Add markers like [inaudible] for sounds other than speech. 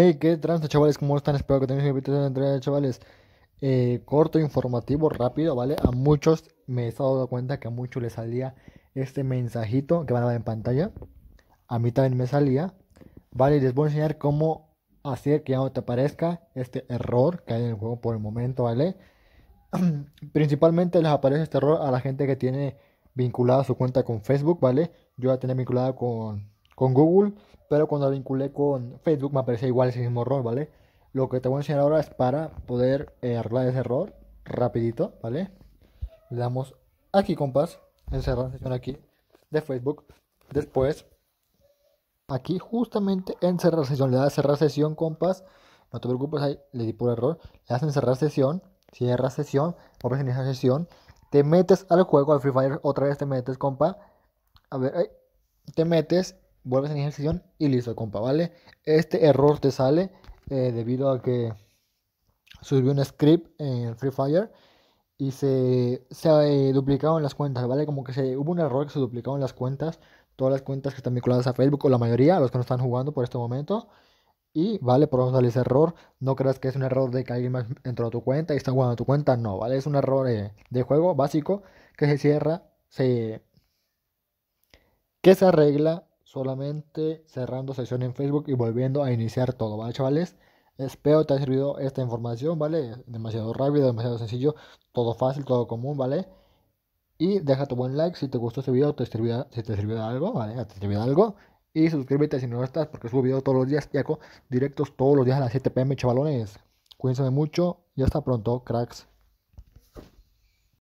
Hey, qué tranza, chavales, ¿cómo están? Espero que tengan un invitación de chavales. Eh, corto, informativo, rápido, ¿vale? A muchos me he estado dando cuenta que a muchos les salía este mensajito que van a ver en pantalla. A mí también me salía, ¿vale? les voy a enseñar cómo hacer que ya no te aparezca este error que hay en el juego por el momento, ¿vale? [clears throat] Principalmente les aparece este error a la gente que tiene vinculada su cuenta con Facebook, ¿vale? Yo la tenía vinculada con con Google, pero cuando vinculé con Facebook me aparecía igual ese mismo error, ¿vale? Lo que te voy a enseñar ahora es para poder eh, arreglar ese error rapidito, ¿vale? Le damos aquí, compas, encerrar sesión aquí de Facebook. Después, aquí justamente en cerrar sesión, le das cerrar sesión, compas. No te preocupes, ahí le di por error. Le das cerrar sesión, cierra sesión, vuelves en esa sesión. Te metes al juego, al Free Fire, otra vez te metes, compa. A ver, te metes vuelves a iniciar y listo, compa, ¿vale? Este error te sale eh, debido a que subió un script en Free Fire y se, se eh, duplicado en las cuentas, ¿vale? Como que se, hubo un error que se en las cuentas, todas las cuentas que están vinculadas a Facebook, o la mayoría, los que no están jugando por este momento. Y vale, por eso sale ese error. No creas que es un error de que alguien más entró a tu cuenta y está jugando a tu cuenta. No, vale, es un error eh, de juego básico que se cierra, se. que se arregla solamente cerrando sesión en Facebook y volviendo a iniciar todo, ¿vale, chavales? Espero te haya servido esta información, ¿vale? Demasiado rápido, demasiado sencillo, todo fácil, todo común, ¿vale? Y deja tu buen like si te gustó este video, te si te sirvió de algo, ¿vale? Te algo. Y suscríbete si no estás, porque subo videos todos los días y hago directos todos los días a las 7 pm, chavalones. Cuídense mucho y hasta pronto, cracks.